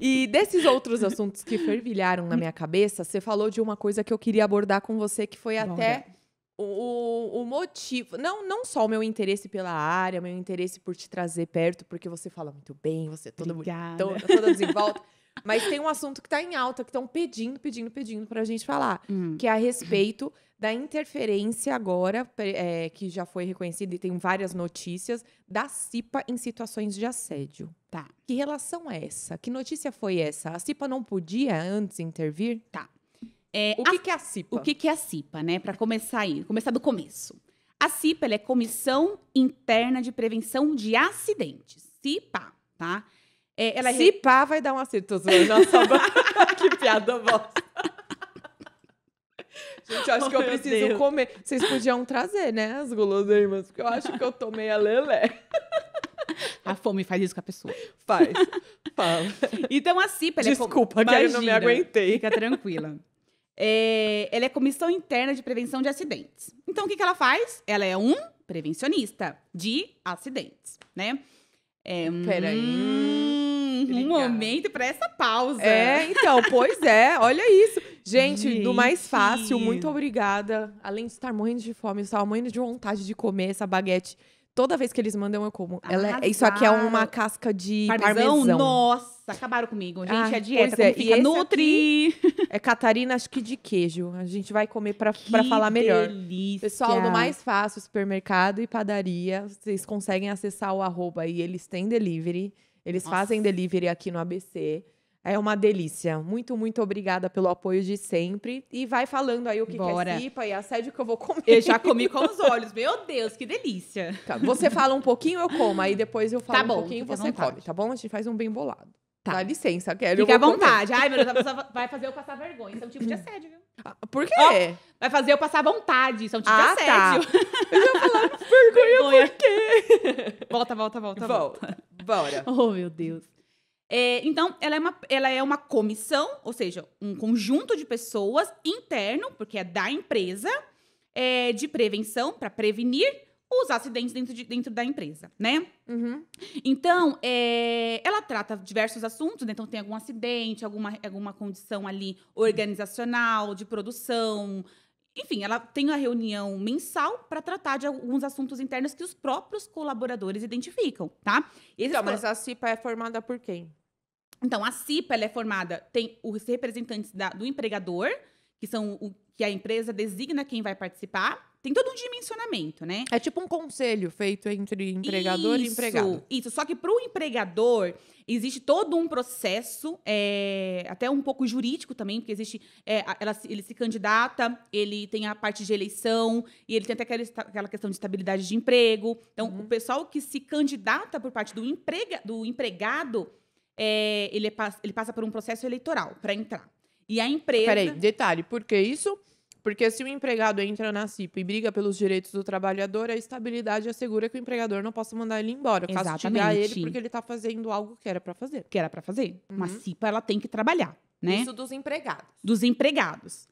E desses outros assuntos que fervilharam na minha cabeça, você falou de uma coisa que eu queria abordar com você, que foi Bom, até o, o, motivo. Não, não só o meu interesse pela área, meu interesse por te trazer perto, porque você fala muito bem, você é toda Obrigada. bonitona, toda desenvolta. Mas tem um assunto que está em alta, que estão pedindo, pedindo, pedindo para a gente falar, hum. que é a respeito da interferência agora, é, que já foi reconhecida e tem várias notícias, da CIPA em situações de assédio. Tá. Que relação é essa? Que notícia foi essa? A CIPA não podia antes intervir? Tá. É, o que, a, que é a CIPA? O que, que é a CIPA, né? Para começar aí, começar do começo. A CIPA é Comissão Interna de Prevenção de Acidentes. CIPA, tá? É, ela CIPA é re... vai dar um acerto. Nossa, que piada bosta. Gente, eu acho oh, que eu preciso Deus. comer. Vocês podiam trazer, né, as guloseimas, porque eu acho que eu tomei a lelé. A fome faz isso com a pessoa. Faz. Fala. Então a CIPA... É Desculpa, é que eu não me aguentei. Fica tranquila. É, ela é Comissão Interna de Prevenção de Acidentes. Então, o que, que ela faz? Ela é um prevencionista de acidentes, né? É, hum, um... Peraí. Um, um momento para essa pausa. É, então, pois é, olha isso. Gente, Gente, do mais fácil, muito obrigada. Além de estar morrendo de fome, eu estava morrendo de vontade de comer essa baguete Toda vez que eles mandam, eu como. Ela, é, isso aqui é uma casca de parmesão. parmesão. Nossa, acabaram comigo. Gente, ah, é dieta é. fica nutri. É Catarina, acho que de queijo. A gente vai comer pra, que pra falar melhor. Delícia. Pessoal, no mais fácil, supermercado e padaria, vocês conseguem acessar o arroba aí eles têm delivery. Eles Nossa. fazem delivery aqui no ABC. É uma delícia. Muito, muito obrigada pelo apoio de sempre. E vai falando aí o que, Bora. que é cipa e a sede que eu vou comer. Eu já comi com os olhos. Meu Deus, que delícia. Tá, você fala um pouquinho, eu como. Aí depois eu falo tá bom, um pouquinho e você come, tá bom? A gente faz um bem bolado. Tá. Dá licença, quero. Fica à vontade. Comer. Ai, meu Deus, a pessoa vai fazer eu passar vergonha. Isso é um tipo de hum. assédio, viu? Ah, por quê? Oh, vai fazer eu passar vontade. Isso é um tipo ah, de tá. assédio. Tá. Eu já falar vergonha, vergonha. por quê? Volta, volta, volta, volta. bora. Oh, meu Deus. É, então, ela é, uma, ela é uma comissão, ou seja, um conjunto de pessoas interno, porque é da empresa, é, de prevenção, para prevenir os acidentes dentro, de, dentro da empresa, né? Uhum. Então, é, ela trata diversos assuntos, né? então tem algum acidente, alguma, alguma condição ali organizacional, de produção. Enfim, ela tem a reunião mensal para tratar de alguns assuntos internos que os próprios colaboradores identificam, tá? então, mas a CIPA é formada por quem? Então, a CIPA é formada, tem os representantes da, do empregador, que são o que a empresa designa quem vai participar. Tem todo um dimensionamento, né? É tipo um conselho feito entre empregador isso, e empregado. Isso, só que para o empregador existe todo um processo, é, até um pouco jurídico também, porque existe. É, ela, ele se candidata, ele tem a parte de eleição, e ele tem até aquela, aquela questão de estabilidade de emprego. Então, uhum. o pessoal que se candidata por parte do, emprega, do empregado é, ele, passa, ele passa por um processo eleitoral para entrar. E a empresa. Peraí, detalhe, por que isso? Porque se o empregado entra na Cipa e briga pelos direitos do trabalhador, a estabilidade assegura que o empregador não possa mandar ele embora, castigar ele porque ele está fazendo algo que era para fazer. Que era para fazer. Uhum. Uma CIPA, ela tem que trabalhar, né? Isso dos empregados. Dos empregados.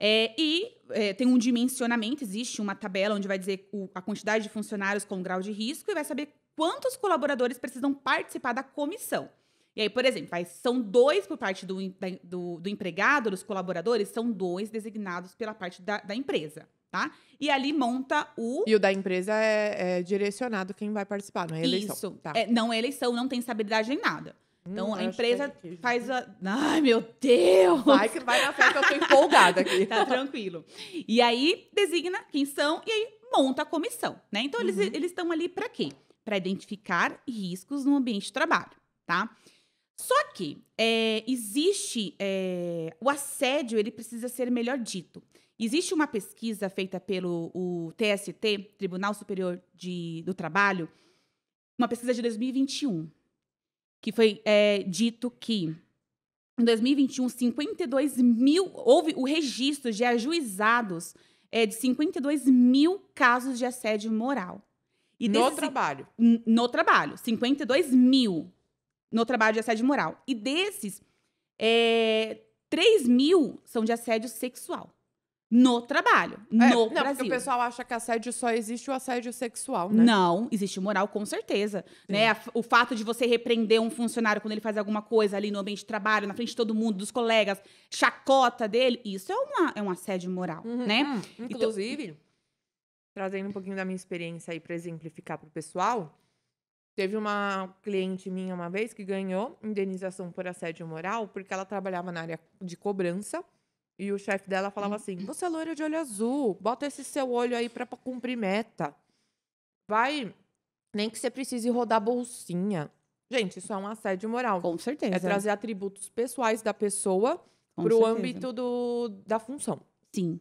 É, e é, tem um dimensionamento, existe uma tabela onde vai dizer o, a quantidade de funcionários com grau de risco e vai saber quantos colaboradores precisam participar da comissão. E aí, por exemplo, vai, são dois por parte do, da, do, do, empregado, dos colaboradores, são dois designados pela parte da, da empresa. Tá? E ali monta o. E o da empresa é, é direcionado quem vai participar, não é eleição. Isso. Tá. É, não é eleição, não tem estabilidade nem nada. Hum, então hum, a empresa é que... faz a. Ai, meu Deus! Vai que vai na fé que eu tô empolgada aqui. tá tranquilo. E aí designa quem são e aí monta a comissão, né? Então uhum. eles estão ali para quê? Para identificar riscos no ambiente de trabalho, tá? Só que é, existe é, o assédio, ele precisa ser melhor dito. Existe uma pesquisa feita pelo o TST, Tribunal Superior de, do Trabalho, uma pesquisa de 2021, que foi é, dito que em 2021 52 mil houve o registro de ajuizados é, de 52 mil casos de assédio moral. E no desses, trabalho. No trabalho, 52 mil no trabalho de assédio moral. E desses, é, 3 mil são de assédio sexual. No trabalho, é, no não, Brasil. Porque o pessoal acha que assédio só existe o assédio sexual, né? Não, existe o moral, com certeza. Né? O fato de você repreender um funcionário quando ele faz alguma coisa ali no ambiente de trabalho, na frente de todo mundo, dos colegas, chacota dele, isso é, uma, é um assédio moral, uhum, né? Hum. Inclusive, então, trazendo um pouquinho da minha experiência aí para exemplificar para o pessoal, Teve uma cliente minha uma vez que ganhou indenização por assédio moral porque ela trabalhava na área de cobrança e o chefe dela falava uhum. assim: "Você é loira de olho azul, bota esse seu olho aí para cumprir meta. Vai nem que você precise rodar bolsinha". Gente, isso é um assédio moral. Com certeza. É trazer atributos pessoais da pessoa para o âmbito do, da função. Sim.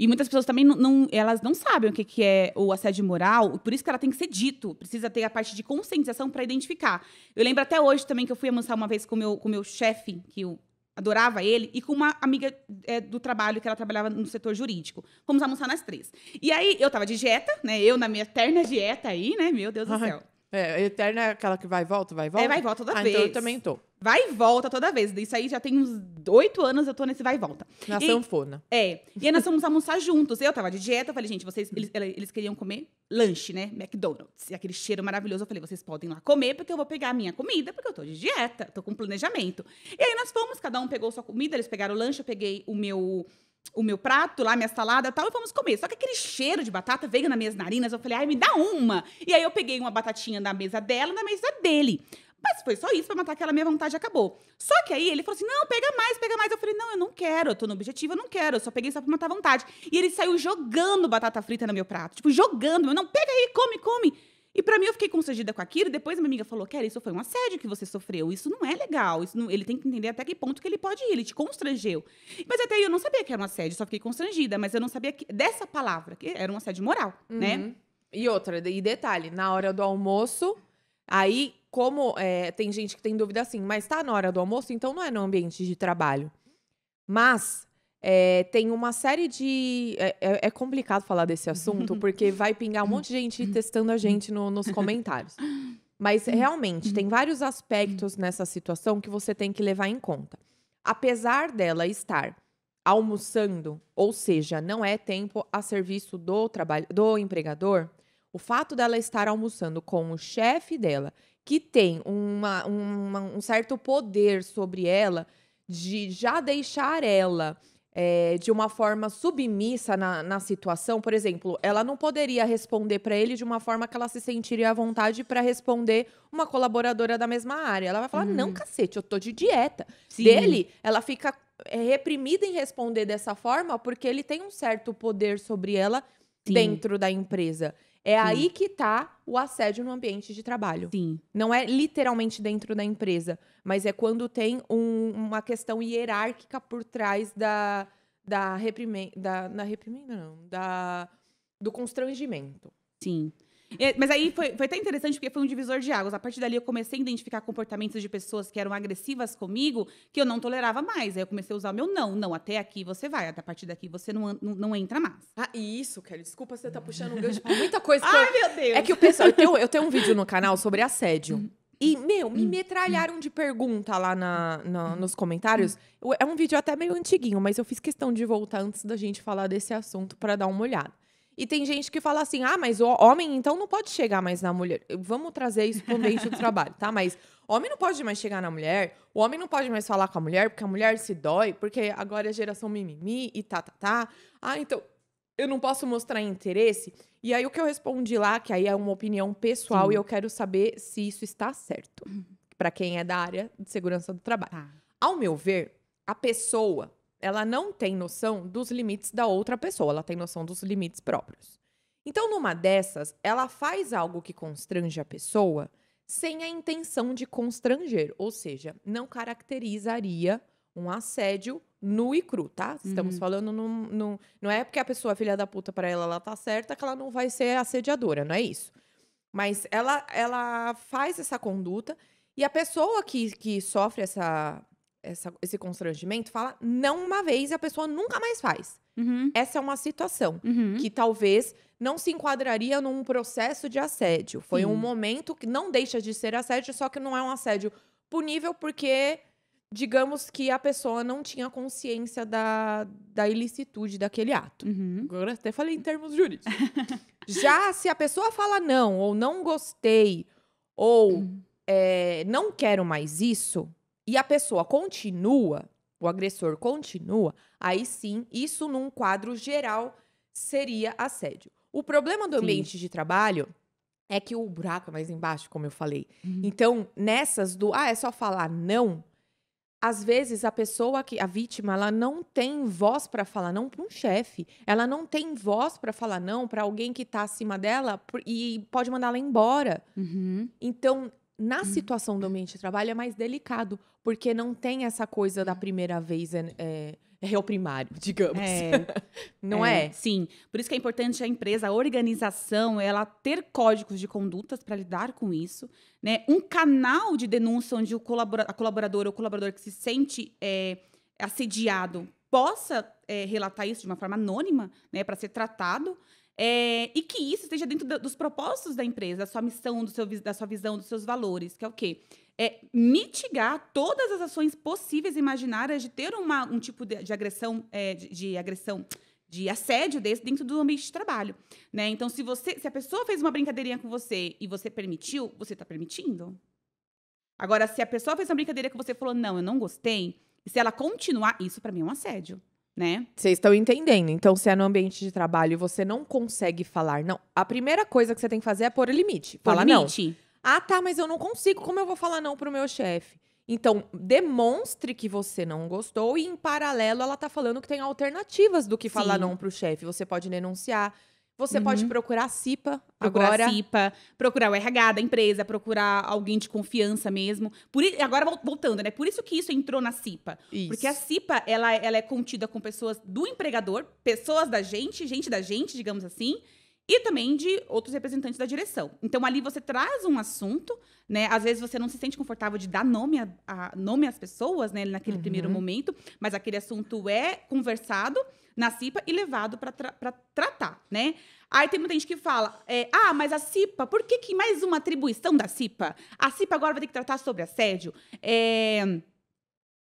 E muitas pessoas também não, não, elas não sabem o que, que é o assédio moral, por isso que ela tem que ser dito, precisa ter a parte de conscientização para identificar. Eu lembro até hoje também que eu fui almoçar uma vez com meu, o com meu chefe, que eu adorava ele, e com uma amiga é, do trabalho, que ela trabalhava no setor jurídico. Vamos almoçar nas três. E aí eu tava de dieta, né? Eu na minha eterna dieta aí, né? Meu Deus do céu. É, Eterna é aquela que vai e volta, vai e volta? É, vai e volta toda ah, vez. Então eu também tô. Vai e volta toda vez. Isso aí já tem uns oito anos eu tô nesse vai e volta. Na e, sanfona. É. E aí nós fomos almoçar juntos. Eu tava de dieta, eu falei, gente, vocês, eles, eles queriam comer lanche, né? McDonald's. E aquele cheiro maravilhoso. Eu falei, vocês podem lá comer, porque eu vou pegar a minha comida, porque eu tô de dieta, tô com planejamento. E aí nós fomos, cada um pegou sua comida, eles pegaram o lanche, eu peguei o meu o meu prato lá, minha salada tal, e fomos comer. Só que aquele cheiro de batata veio nas minhas narinas, eu falei, ai, me dá uma. E aí eu peguei uma batatinha na mesa dela, na mesa dele. Mas foi só isso pra matar aquela minha vontade acabou. Só que aí ele falou assim: não, pega mais, pega mais. Eu falei: não, eu não quero, eu tô no objetivo, eu não quero, eu só peguei só pra matar a vontade. E ele saiu jogando batata frita no meu prato, tipo, jogando, eu não, pega aí, come, come. E para mim eu fiquei constrangida com aquilo, depois minha amiga falou: "Kelly, isso foi um assédio que você sofreu. Isso não é legal. Isso não... ele tem que entender até que ponto que ele pode ir, ele te constrangeu". Mas até aí eu não sabia que era um assédio, só fiquei constrangida, mas eu não sabia que... dessa palavra, que era um assédio moral, né? uhum. né? E outra, e detalhe, na hora do almoço, aí como é, tem gente que tem dúvida assim, mas tá na hora do almoço, então não é no ambiente de trabalho. Mas é, tem uma série de. É, é, é complicado falar desse assunto, porque vai pingar um monte de gente testando a gente no, nos comentários. Mas uhum. realmente, tem uhum. vários aspectos nessa situação que você tem que levar em conta. Apesar dela estar almoçando, ou seja, não é tempo a serviço do trabalho do empregador, o fato dela estar almoçando com o chefe dela, que tem uma, uma, um certo poder sobre ela, de já deixar ela é, de uma forma submissa na, na situação, por exemplo, ela não poderia responder para ele de uma forma que ela se sentiria à vontade para responder uma colaboradora da mesma área. Ela vai falar: não, hum. cacete, eu tô de dieta. Sim. Dele, ela fica eh, reprimida em responder dessa forma porque ele tem um certo poder sobre ela Sim. dentro da empresa. É Sim. aí que está o assédio no ambiente de trabalho. Sim. Não é literalmente dentro da empresa, mas é quando tem um, uma questão hierárquica por trás da da reprimenda, da, na reprimenda não, da do constrangimento. Sim. Mas aí foi, foi até interessante, porque foi um divisor de águas. A partir dali, eu comecei a identificar comportamentos de pessoas que eram agressivas comigo, que eu não tolerava mais. Aí eu comecei a usar o meu não. Não, até aqui você vai, até a partir daqui você não, não, não entra mais. Ah, isso, Kelly. Desculpa, você tá puxando um gancho pra muita coisa. Ai, eu... meu Deus! É que o pessoal... Eu tenho, eu tenho um vídeo no canal sobre assédio. Hum. E, meu, me hum. metralharam de pergunta lá na, na, hum. nos comentários. É um vídeo até meio antiguinho, mas eu fiz questão de voltar antes da gente falar desse assunto para dar uma olhada. E tem gente que fala assim: ah, mas o homem então não pode chegar mais na mulher. Vamos trazer isso para o ambiente do trabalho, tá? Mas o homem não pode mais chegar na mulher, o homem não pode mais falar com a mulher, porque a mulher se dói, porque agora é geração mimimi e tá, tá, tá. Ah, então eu não posso mostrar interesse. E aí o que eu respondi lá, que aí é uma opinião pessoal Sim. e eu quero saber se isso está certo. Uhum. Para quem é da área de segurança do trabalho. Tá. Ao meu ver, a pessoa ela não tem noção dos limites da outra pessoa, ela tem noção dos limites próprios. Então, numa dessas, ela faz algo que constrange a pessoa sem a intenção de constranger, ou seja, não caracterizaria um assédio nu e cru, tá? Estamos uhum. falando num, num, não é porque a pessoa é filha da puta para ela ela tá certa que ela não vai ser assediadora, não é isso? Mas ela ela faz essa conduta e a pessoa que, que sofre essa essa, esse constrangimento, fala não uma vez e a pessoa nunca mais faz. Uhum. Essa é uma situação uhum. que talvez não se enquadraria num processo de assédio. Foi Sim. um momento que não deixa de ser assédio, só que não é um assédio punível, porque digamos que a pessoa não tinha consciência da, da ilicitude daquele ato. Uhum. Agora até falei em termos jurídicos. Já se a pessoa fala não, ou não gostei, ou uhum. é, não quero mais isso, e a pessoa continua, o agressor continua, aí sim, isso num quadro geral seria assédio. O problema do sim. ambiente de trabalho é que o buraco é mais embaixo, como eu falei. Uhum. Então, nessas do, ah, é só falar não, às vezes a pessoa que a vítima ela não tem voz para falar não para um chefe, ela não tem voz para falar não para alguém que está acima dela e pode mandar ela embora. Uhum. Então na uhum. situação do ambiente de trabalho é mais delicado, porque não tem essa coisa da primeira vez. É, é, é o primário, digamos. É. Não é. é? Sim. Por isso que é importante a empresa, a organização, ela ter códigos de condutas para lidar com isso, né? Um canal de denúncia onde o colabora a colaboradora ou colaborador que se sente é, assediado possa é, relatar isso de uma forma anônima, né, para ser tratado. É, e que isso esteja dentro dos propósitos da empresa, da sua missão, do seu, da sua visão, dos seus valores, que é o quê? É mitigar todas as ações possíveis e imaginárias de ter uma, um tipo de, de agressão, é, de, de agressão de assédio desse dentro do ambiente de trabalho, né? Então, se você, se a pessoa fez uma brincadeirinha com você e você permitiu, você está permitindo. Agora, se a pessoa fez uma brincadeira que você falou não, eu não gostei, e se ela continuar, isso para mim é um assédio né? Vocês estão entendendo. Então, se é no ambiente de trabalho e você não consegue falar não, a primeira coisa que você tem que fazer é pôr limite. Pôr falar limite. não. Ah, tá, mas eu não consigo. Como eu vou falar não pro meu chefe? Então, demonstre que você não gostou e, em paralelo, ela tá falando que tem alternativas do que Sim. falar não pro chefe. Você pode denunciar, você uhum. pode procurar a CIPA procurar agora. Procurar CIPA, procurar o RH da empresa, procurar alguém de confiança mesmo. Por, agora, voltando, né? Por isso que isso entrou na CIPA. Isso. Porque a CIPA, ela, ela é contida com pessoas do empregador, pessoas da gente, gente da gente, digamos assim, e também de outros representantes da direção. Então ali você traz um assunto, né? Às vezes você não se sente confortável de dar nome, a, a nome às pessoas, né? Naquele uhum. primeiro momento, mas aquele assunto é conversado na CIPA e levado para tra tratar, né? Aí tem muita gente que fala, é, ah, mas a CIPA, por que, que mais uma atribuição da CIPA? A CIPA agora vai ter que tratar sobre assédio. É,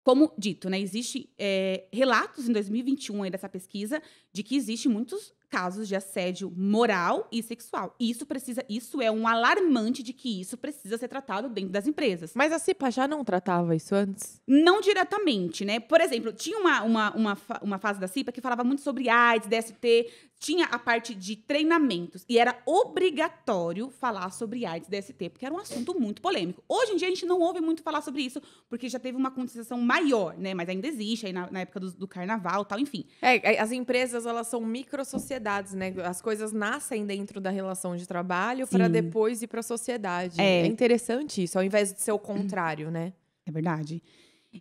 como dito, né, existe é, relatos em 2021 dessa pesquisa de que existe muitos casos de assédio moral e sexual. Isso precisa, isso é um alarmante de que isso precisa ser tratado dentro das empresas. Mas a CIPA já não tratava isso antes? Não diretamente, né? Por exemplo, tinha uma, uma, uma, uma fase da CIPA que falava muito sobre AIDS, DST, tinha a parte de treinamentos e era obrigatório falar sobre AIDS DST, porque era um assunto muito polêmico. Hoje em dia a gente não ouve muito falar sobre isso, porque já teve uma conscientização maior, né? Mas ainda existe aí na, na época do, do, carnaval tal, enfim. É, é as empresas elas são microsociedades, né? As coisas nascem dentro da relação de trabalho para depois ir para a sociedade. É. é interessante isso, ao invés de ser o contrário, né? É verdade.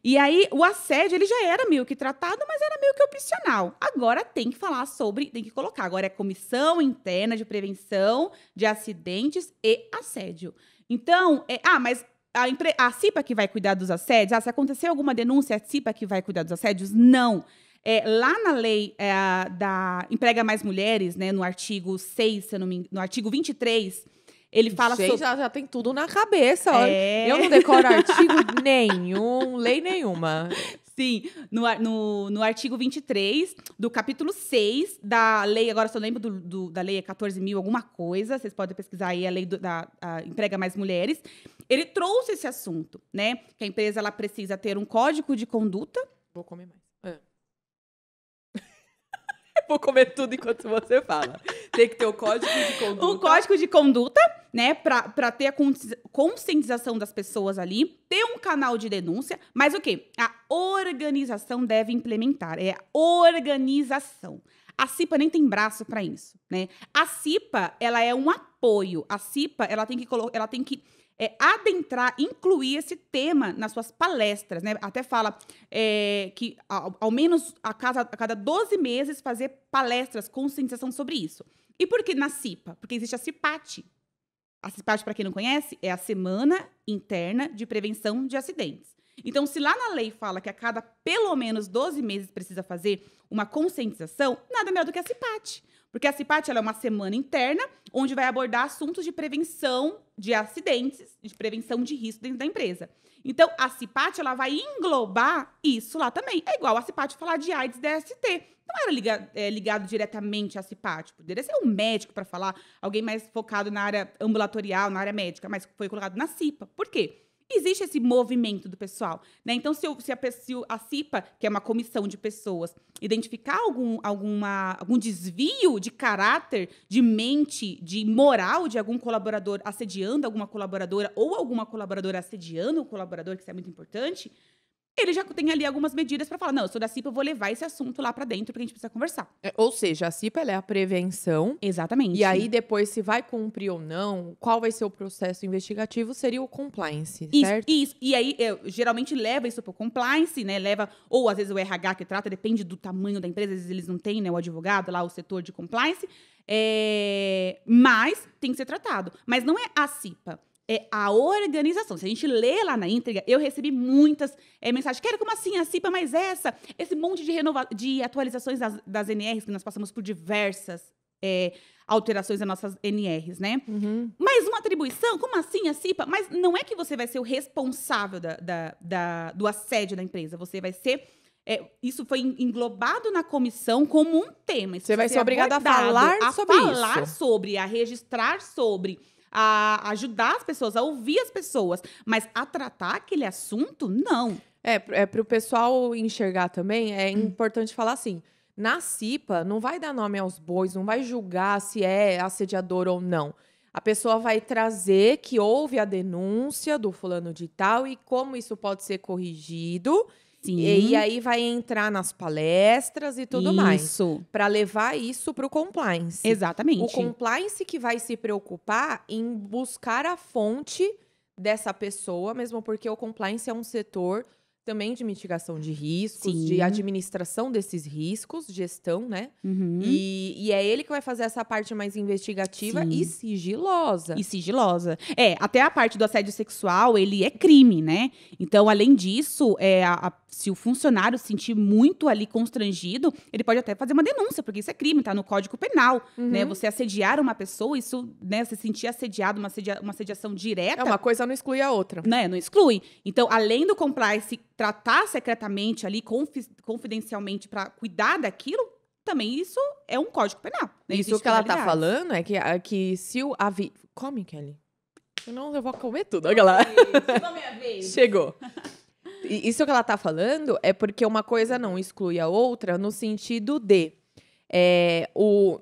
E aí, o assédio, ele já era meio que tratado, mas era meio que opcional. Agora tem que falar sobre, tem que colocar. Agora é Comissão Interna de Prevenção de Acidentes e Assédio. Então, é, ah, mas a, a CIPA que vai cuidar dos assédios? Ah, se acontecer alguma denúncia, é a CIPA que vai cuidar dos assédios? Não. É, lá na lei é, da Emprega Mais Mulheres, né, no artigo 6, se não me, no artigo 23 ele fala assim. sobre... já tem tudo na cabeça. Olha. É. Eu não decoro artigo nenhum, lei nenhuma. Sim, no, no, no artigo 23 do capítulo 6 da lei, agora só lembro do, do, da lei é 14 mil, alguma coisa, vocês podem pesquisar aí a lei do, da a emprega mais mulheres. Ele trouxe esse assunto, né? Que a empresa ela precisa ter um código de conduta. Vou comer mais. É. Vou comer tudo enquanto você fala. Tem que ter o código de conduta. Um código de conduta né, para ter a conscientização das pessoas ali, ter um canal de denúncia, mas o okay, que? A organização deve implementar, é a organização. A CIPA nem tem braço para isso, né? A CIPA, ela é um apoio. A CIPA, ela tem que ela tem que é, adentrar, incluir esse tema nas suas palestras, né? Até fala é, que ao, ao, menos a, casa, a cada 12 meses fazer palestras, conscientização sobre isso. E por que na CIPA? Porque existe a Cipate a CIPAD, para quem não conhece, é a Semana Interna de Prevenção de Acidentes. Então, se lá na lei fala que a cada pelo menos 12 meses precisa fazer uma conscientização, nada melhor do que a CIPAT. Porque a CIPAT é uma semana interna, onde vai abordar assuntos de prevenção de acidentes, de prevenção de risco dentro da empresa. Então, a CIPAT ela vai englobar isso lá também. É igual a CIPAT falar de AIDS e DST. Não era ligado, é, ligado diretamente à CIPAT. Poderia ser um médico para falar, alguém mais focado na área ambulatorial, na área médica, mas foi colocado na CIPA. Por quê? existe esse movimento do pessoal. Né? Então, se, eu, se, a, se a CIPA, que é uma comissão de pessoas, identificar algum, alguma, algum desvio de caráter, de mente, de moral de algum colaborador assediando alguma colaboradora ou alguma colaboradora assediando um colaborador, que isso é muito importante, ele já tem ali algumas medidas para falar: não, eu sou da CIPA, eu vou levar esse assunto lá para dentro porque a gente precisa conversar. É, ou seja, a CIPA é a prevenção. Exatamente. E aí depois, se vai cumprir ou não, qual vai ser o processo investigativo, seria o compliance, isso, certo? Isso. E aí, eu, geralmente leva isso para o compliance, né? Leva, ou às vezes o RH que trata, depende do tamanho da empresa, às vezes eles não têm, né? O advogado lá, o setor de compliance. É, mas tem que ser tratado. Mas não é a CIPA é a organização. Se a gente lê lá na íntegra, eu recebi muitas é, mensagens. Quero como assim a assim, CIPA, mas essa, esse monte de, renova de atualizações das, das NRs, que nós passamos por diversas é, alterações das nossas NRs, né? Uhum. Mas uma atribuição, como assim a CIPA? Mas não é que você vai ser o responsável da, da, da do assédio da empresa, você vai ser. É, isso foi englobado na comissão como um tema. Isso você vai ser obrigada a falar a sobre falar isso. sobre, a registrar sobre a ajudar as pessoas, a ouvir as pessoas, mas a tratar aquele assunto, não. É, é para o pessoal enxergar também, é hum. importante falar assim. Na CIPA, não vai dar nome aos bois, não vai julgar se é assediador ou não. A pessoa vai trazer que houve a denúncia do fulano de tal e como isso pode ser corrigido Sim. E, e aí vai entrar nas palestras e tudo isso. mais. Isso. Para levar isso para o compliance. Exatamente. O compliance que vai se preocupar em buscar a fonte dessa pessoa, mesmo porque o compliance é um setor também de mitigação de riscos, Sim. de administração desses riscos, gestão, né? Uhum. E, e, é ele que vai fazer essa parte mais investigativa Sim. e sigilosa. E sigilosa. É, até a parte do assédio sexual, ele é crime, né? Então, além disso, é, a, a, se o funcionário sentir muito ali constrangido, ele pode até fazer uma denúncia, porque isso é crime, tá no Código Penal, né? uhum. né? Você assediar uma pessoa, isso, né, se sentir assediado, uma, assedia, uma assediação direta... É, uma coisa não exclui a outra. Né, não exclui. Então, além do compliance tratar secretamente ali, confidencialmente, para cuidar daquilo, também isso é um código penal. Né? Isso que ela tá falando é que, é que se o avi... Come, Kelly. Senão eu vou comer tudo, olha lá. Chegou. Isso que ela tá falando é porque uma coisa não exclui a outra no sentido de... É, o,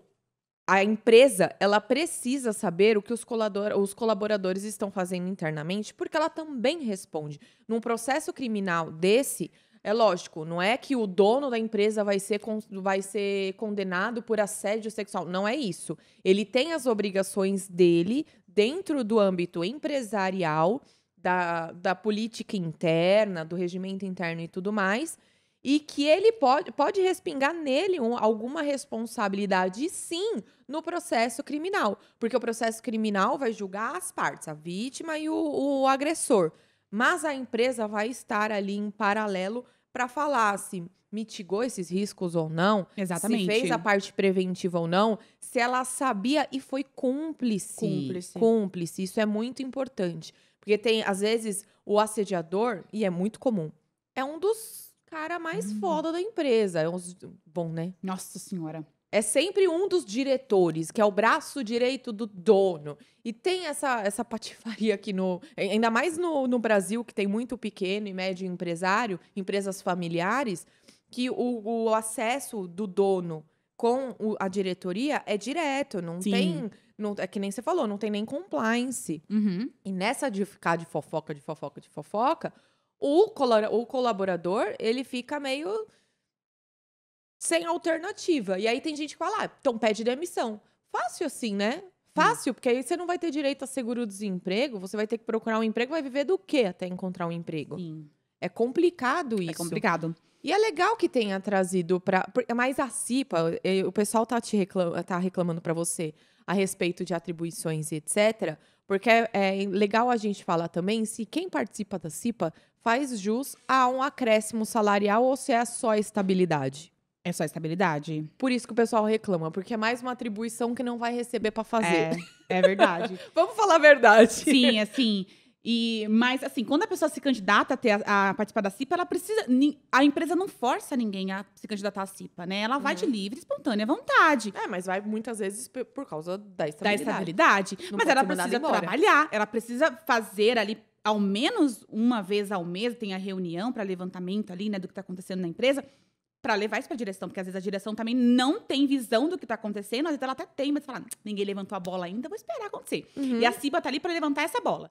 a empresa ela precisa saber o que os, os, colaboradores estão fazendo internamente, porque ela também responde. Num processo criminal desse, é lógico, não é que o dono da empresa vai ser, vai ser condenado por assédio sexual. Não é isso. Ele tem as obrigações dele dentro do âmbito empresarial, da, da política interna, do regimento interno e tudo mais e que ele pode, pode respingar nele um, alguma responsabilidade, sim, no processo criminal. Porque o processo criminal vai julgar as partes, a vítima e o, o agressor. Mas a empresa vai estar ali em paralelo para falar se mitigou esses riscos ou não, Exatamente. se fez a parte preventiva ou não, se ela sabia e foi cúmplice. Cúmplice. Cúmplice. Isso é muito importante. Porque tem, às vezes, o assediador, e é muito comum, é um dos cara mais hum. foda da empresa. É uns, bom, né? Nossa Senhora. É sempre um dos diretores, que é o braço direito do dono. E tem essa, essa patifaria aqui no. Ainda mais no, no Brasil, que tem muito pequeno e médio empresário, empresas familiares, que o, o acesso do dono com o, a diretoria é direto, não Sim. tem. Não, é que nem você falou, não tem nem compliance. Uhum. E nessa de ficar de fofoca, de fofoca, de fofoca, o, o colaborador, ele fica meio sem alternativa. E aí tem gente que fala, ah, então pede demissão. Fácil assim, né? Hum. Fácil, porque aí você não vai ter direito a seguro-desemprego, você vai ter que procurar um emprego, vai viver do quê até encontrar um emprego? Sim. É complicado é isso. É complicado. E é legal que tenha trazido para. É Mas a CIPA, eh, o pessoal tá, te reclam... tá reclamando para você a respeito de atribuições e etc. Porque é, é, legal a gente falar também se quem participa da CIPA faz jus a um acréscimo salarial ou se é só estabilidade. É só estabilidade. Por isso que o pessoal reclama, porque é mais uma atribuição que não vai receber para fazer. É, é verdade. Vamos falar a verdade. Sim, assim, e, mas, assim, quando a pessoa se candidata a, ter, a, participar da CIPA, ela precisa. A empresa não força ninguém a se candidatar à CIPA, né? Ela vai de uhum. livre, espontânea vontade. É, mas vai muitas vezes por causa da estabilidade. Da estabilidade. Não mas ela precisa trabalhar, ela precisa fazer ali ao menos uma vez ao mês, tem a reunião para levantamento ali, né, do que está acontecendo na empresa para levar isso para a direção, porque às vezes a direção também não tem visão do que está acontecendo, às vezes ela até tem, mas fala, ninguém levantou a bola ainda, vou esperar acontecer. Uhum. E a CIBA tá ali para levantar essa bola.